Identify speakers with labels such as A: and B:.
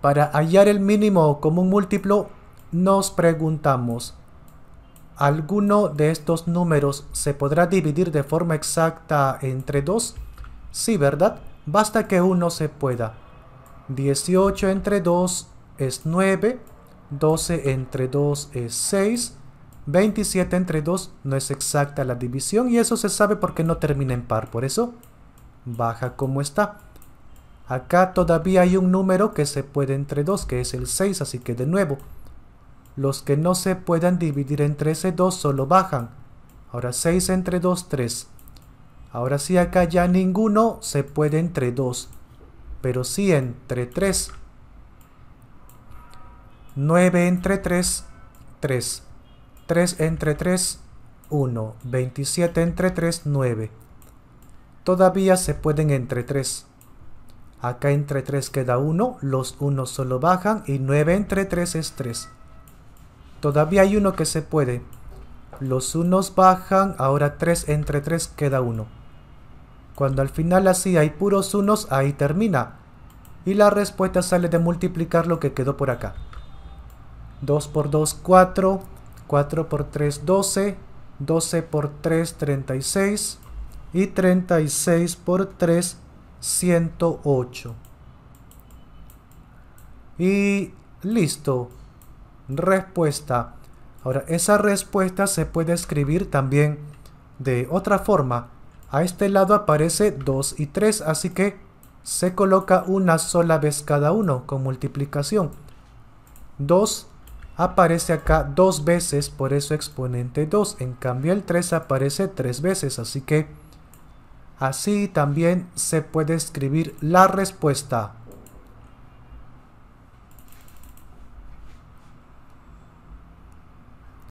A: Para hallar el mínimo común múltiplo, nos preguntamos, ¿alguno de estos números se podrá dividir de forma exacta entre 2? Sí, ¿verdad? Basta que uno se pueda. 18 entre 2 es 9, 12 entre 2 es 6, 27 entre 2 no es exacta la división y eso se sabe porque no termina en par, por eso baja como está. Acá todavía hay un número que se puede entre 2, que es el 6, así que de nuevo, los que no se puedan dividir entre ese 2 solo bajan. Ahora 6 entre 2, 3. Ahora sí acá ya ninguno se puede entre 2, pero sí entre 3. 9 entre 3, 3. 3 entre 3, 1. 27 entre 3, 9. Todavía se pueden entre 3. Acá entre 3 queda 1, los 1 solo bajan y 9 entre 3 es 3. Todavía hay uno que se puede. Los 1 bajan, ahora 3 entre 3 queda 1. Cuando al final así hay puros unos, ahí termina. Y la respuesta sale de multiplicar lo que quedó por acá. 2 por 2, 4. 4 por 3, 12. 12 por 3, 36. Y 36 por 3, 108. Y listo. Respuesta. Ahora, esa respuesta se puede escribir también de otra forma. A este lado aparece 2 y 3, así que se coloca una sola vez cada uno con multiplicación. 2 aparece acá dos veces, por eso exponente 2. En cambio el 3 aparece tres veces, así que Así también se puede escribir la respuesta.